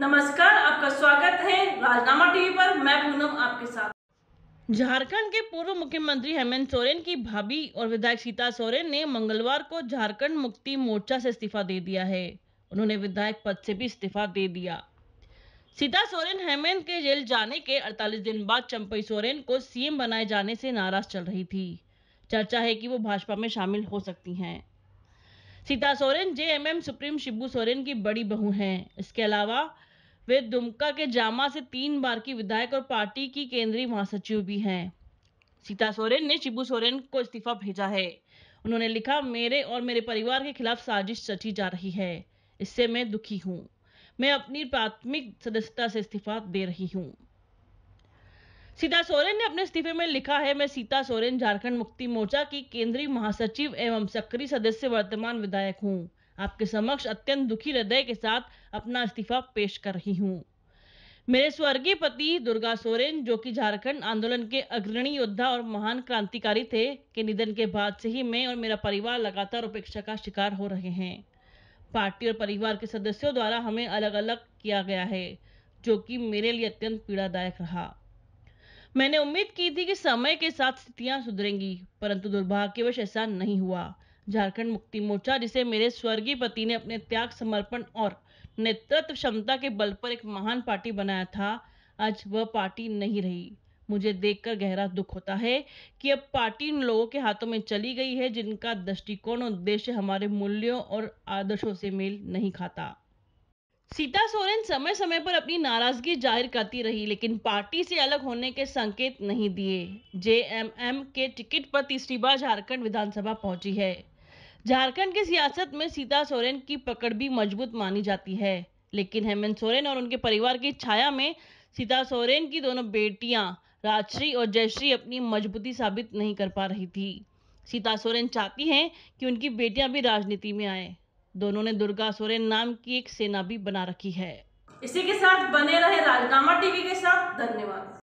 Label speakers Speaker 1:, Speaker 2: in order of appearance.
Speaker 1: नमस्कार आपका स्वागत है राजनामा टीवी पर मैं पूनम आपके साथ झारखंड के पूर्व मुख्यमंत्री हेमंत सोरेन की भाभी और विधायक सीता सोरेन ने मंगलवार को झारखंड मुक्ति मोर्चा से इस्तीफा दे दिया है उन्होंने विधायक पद से भी इस्तीफा दे दिया सीता सोरेन हेमंत के जेल जाने के 48 दिन बाद चंपई सोरेन को सीएम बनाए जाने से नाराज चल रही थी चर्चा है कि वो भाजपा में शामिल हो सकती हैं सीता सोरेन जेएमएम सुप्रीम शिबू सोरेन की बड़ी बहू हैं इसके अलावा वे दुमका के जामा से तीन बार की विधायक और पार्टी की केंद्रीय महासचिव भी हैं सीता सोरेन ने शिबू सोरेन को इस्तीफा भेजा है उन्होंने लिखा मेरे और मेरे परिवार के खिलाफ साजिश रची जा रही है इससे मैं दुखी हूँ मैं अपनी प्राथमिक सदस्यता से इस्तीफा दे रही हूँ सीता सोरेन ने अपने इस्तीफे में लिखा है मैं सीता सोरेन झारखंड मुक्ति मोर्चा की केंद्रीय महासचिव एवं सक्रिय सदस्य वर्तमान विधायक हूँ आपके समक्ष अत्यंत दुखी हृदय के साथ अपना इस्तीफा पेश कर रही हूँ मेरे स्वर्गीय पति दुर्गा सोरेन जो कि झारखंड आंदोलन के अग्रणी योद्धा और महान क्रांतिकारी थे के निधन के बाद से ही मैं और मेरा परिवार लगातार उपेक्षा का शिकार हो रहे हैं पार्टी और परिवार के सदस्यों द्वारा हमें अलग अलग किया गया है जो कि मेरे लिए अत्यंत पीड़ादायक रहा मैंने उम्मीद की थी कि समय के साथ स्थितियां सुधरेंगी परंतु दुर्भाग्यवश ऐसा नहीं हुआ झारखंड मुक्ति मोर्चा जिसे मेरे स्वर्गीय पति ने अपने त्याग समर्पण और नेतृत्व क्षमता के बल पर एक महान पार्टी बनाया था आज वह पार्टी नहीं रही मुझे देखकर गहरा दुख होता है कि अब पार्टी उन लोगों के हाथों में चली गई है जिनका दृष्टिकोण और उद्देश्य हमारे मूल्यों और आदर्शों से मेल नहीं खाता सीता सोरेन समय समय पर अपनी नाराजगी जाहिर करती रही लेकिन पार्टी से अलग होने के संकेत नहीं दिए जेएमएम के टिकट पर तीसरी बार झारखंड विधानसभा पहुंची है झारखंड की सियासत में सीता सोरेन की पकड़ भी मजबूत मानी जाती है लेकिन हेमंत सोरेन और उनके परिवार की छाया में सीता सोरेन की दोनों बेटियां राजश्री और जयश्री अपनी मजबूती साबित नहीं कर पा रही थी सीता सोरेन चाहती हैं कि उनकी बेटियां भी राजनीति में आए दोनों ने दुर्गा सोरेन नाम की एक सेना भी बना रखी है
Speaker 2: इसी के साथ बने रहे राजनामा टीवी के साथ धन्यवाद